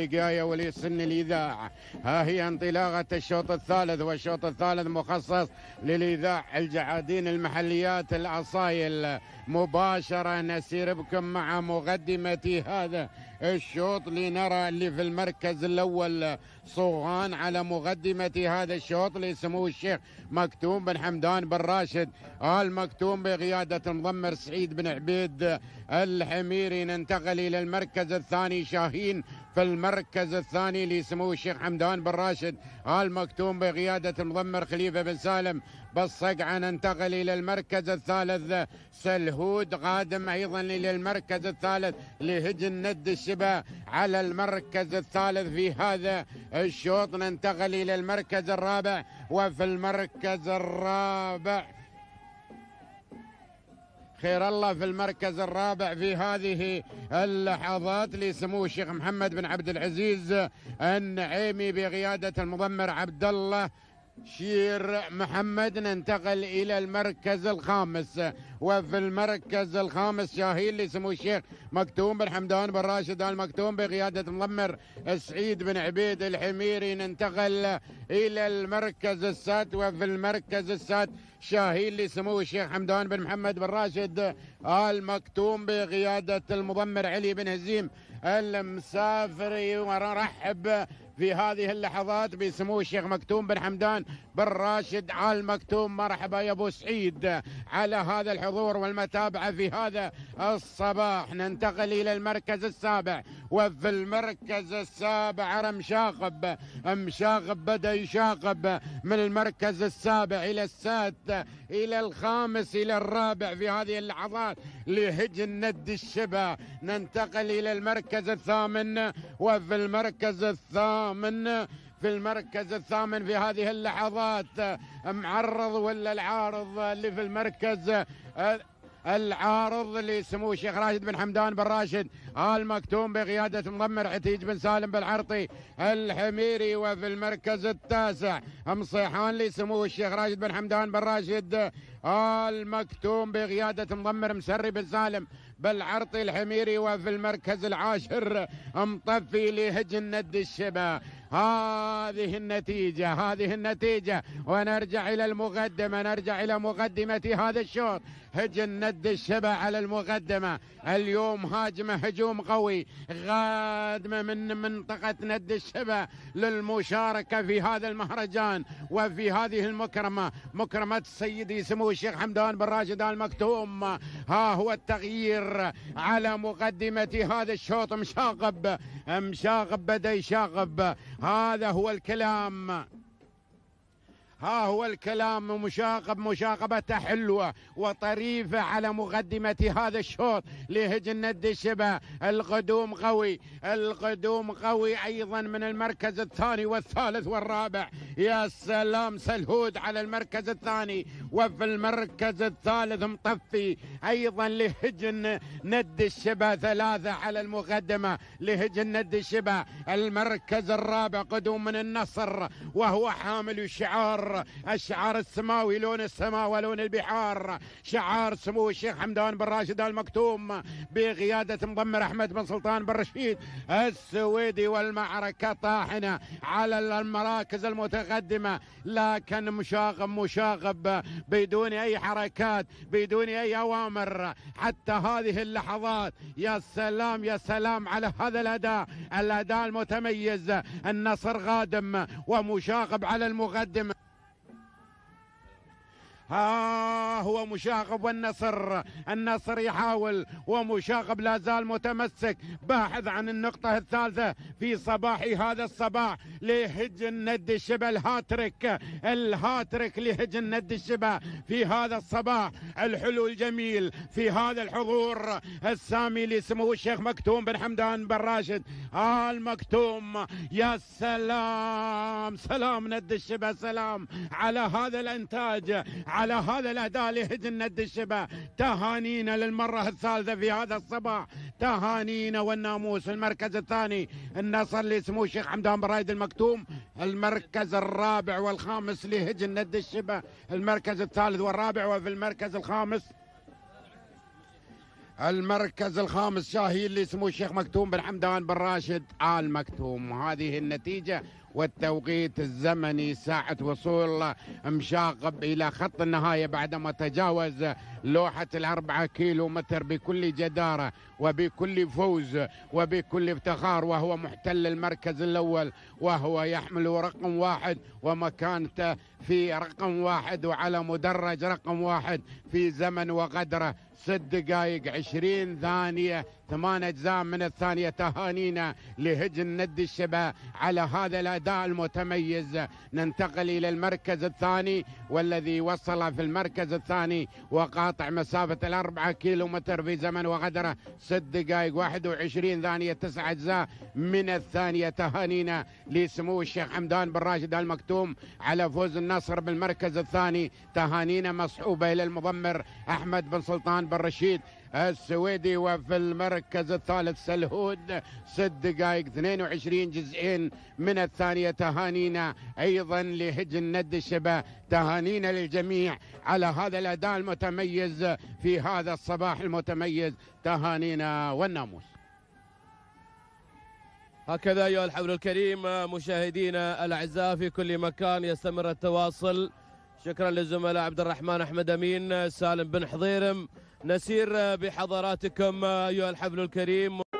لقاية ولسن الإذاعة ها هي انطلاقة الشوط الثالث والشوط الثالث مخصص للإذاع الجعادين المحليات الأصايل مباشرة نسير بكم مع مقدمة هذا الشوط لنرى اللي في المركز الأول صوغان على مقدمة هذا الشوط لسمو الشيخ مكتوم بن حمدان بن راشد آل مكتوم بقيادة مضمر سعيد بن عبيد الحميري ننتقل إلى المركز الثاني شاهين في المركز الثاني لسمو الشيخ حمدان بن راشد آل مكتوم بقيادة مضمر خليفة بن سالم بالصقعة ننتقل إلى المركز الثالث سلهود قادم أيضا إلى المركز الثالث لهجن ند الشبا على المركز الثالث في هذا الشوط ننتقل إلى المركز الرابع وفي المركز الرابع خير الله في المركز الرابع في هذه اللحظات لسمو الشيخ محمد بن عبد العزيز النعيمي بقياده المضمر عبد الله شير محمد ننتقل إلى المركز الخامس وفي المركز الخامس شاهين لسمو الشيخ مكتوم بن حمدان بن راشد آل مكتوم بقيادة مضمر سعيد بن عبيد الحميري ننتقل إلى المركز السادس وفي المركز السادس شاهين لسمو الشيخ حمدان بن محمد بن راشد آل مكتوم بقيادة المضمر علي بن هزيم المسافري ونرحب في هذه اللحظات بسمو الشيخ مكتوم بن حمدان بن راشد آل مكتوم مرحبا يا أبو سعيد على هذا الحضور والمتابعة في هذا الصباح ننتقل إلى المركز السابع وفي المركز السابع رمشاقب مشاقب بدأ يشاقب من المركز السابع إلى السادس إلى الخامس إلى الرابع في هذه اللحظات لهجن ند الشبه ننتقل إلى المركز الثامن وفي المركز الثامن في المركز الثامن في هذه اللحظات معرض ولا العارض اللي في المركز العارض لسمو الشيخ راشد بن حمدان بن راشد آل مكتوم بقيادة مضمر عتيج بن سالم بالعرطي الحميري وفي المركز التاسع مصيحان لسمو الشيخ راشد بن حمدان بن راشد آل مكتوم بقيادة مضمر مسري بن سالم بالعرطي الحميري وفي المركز العاشر مطفي لهج الند الشبا هذه النتيجة هذه النتيجة ونرجع إلى المقدمة نرجع إلى مقدمة هذا الشوط هجن ند الشبع على المقدمة اليوم هاجمة هجوم قوي غادمة من منطقة ند الشبع للمشاركة في هذا المهرجان وفي هذه المكرمة مكرمة سيدي سمو الشيخ حمدان بن راشد آل مكتوم ها هو التغيير على مقدمة هذا الشوط مشاغب مشاغب بدأ يشاغب هذا هو الكلام ها هو الكلام مشاغب مشاغبة حلوة وطريفة على مقدمة هذا الشوط لهجن الشبه القدوم قوي القدوم قوي أيضا من المركز الثاني والثالث والرابع يا سلام سلهود على المركز الثاني وفي المركز الثالث مطفي أيضا لهجن ند الشبه ثلاثة على المقدمة لهجن ند الشبه المركز الرابع قدوم من النصر وهو حامل شعار البحار الشعار السماوي لون السماء ولون البحار شعار سمو الشيخ حمدان بن راشد المكتوم بقيادة مضمر أحمد بن سلطان بن رشيد السويدي والمعركة طاحنة على المراكز المتقدمة لكن مشاغب مشاغب بدون أي حركات بدون أي أوامر حتى هذه اللحظات يا سلام يا سلام على هذا الأداء الأداء المتميز النصر غادم ومشاغب على المقدمة ها هو مشاغب والنصر النصر يحاول ومشاغب لا زال متمسك باحث عن النقطة الثالثة في صباح هذا الصباح لهج ند الشبه الهاتريك الهاتريك لهج ند الشبه في هذا الصباح الحلو الجميل في هذا الحضور السامي لسمو الشيخ مكتوم بن حمدان بن راشد آل مكتوم يا سلام سلام ند الشبه سلام على هذا الانتاج على هذا الأداء اللي هجن ند الشبه تهانينا للمرة الثالثة في هذا الصباح تهانينا والناموس المركز الثاني النصر لسمو الشيخ حمدان برايد المكتوم المركز الرابع والخامس لهجن ند الشبه المركز الثالث والرابع وفي المركز الخامس المركز الخامس شاهين لسمو الشيخ مكتوم بن حمدان بن راشد آل مكتوم هذه النتيجة والتوقيت الزمني ساعة وصول مشاقب إلى خط النهاية بعدما تجاوز لوحة الأربعة كيلو متر بكل جدارة وبكل فوز وبكل افتخار وهو محتل المركز الأول وهو يحمل رقم واحد ومكانته في رقم واحد وعلى مدرج رقم واحد في زمن وقدره ست دقائق عشرين ثانية ثمان أجزاء من الثانية تهانينا لهجن ند الشبه على هذا الأداء المتميز ننتقل إلى المركز الثاني والذي وصل في المركز الثاني وقاطع مسافة الأربعة كيلو متر في زمن وغدرة ست دقائق 21 ثانية تسعة أجزاء من الثانية تهانينا لسمو الشيخ حمدان بن راشد المكتوم على فوز النصر بالمركز الثاني تهانينا مصحوبة إلى المضمر أحمد بن سلطان بن رشيد السويدي وفي المركز الثالث سلهود ست دقائق 22 جزئين من الثانية تهانينا أيضا لهج الند الشبه تهانينا للجميع على هذا الأداء المتميز في هذا الصباح المتميز تهانينا والناموس هكذا أيها الحبر الكريم مشاهدينا الأعزاء في كل مكان يستمر التواصل شكرا للزملاء عبد الرحمن احمد امين سالم بن حضيرم نسير بحضراتكم ايها الحفل الكريم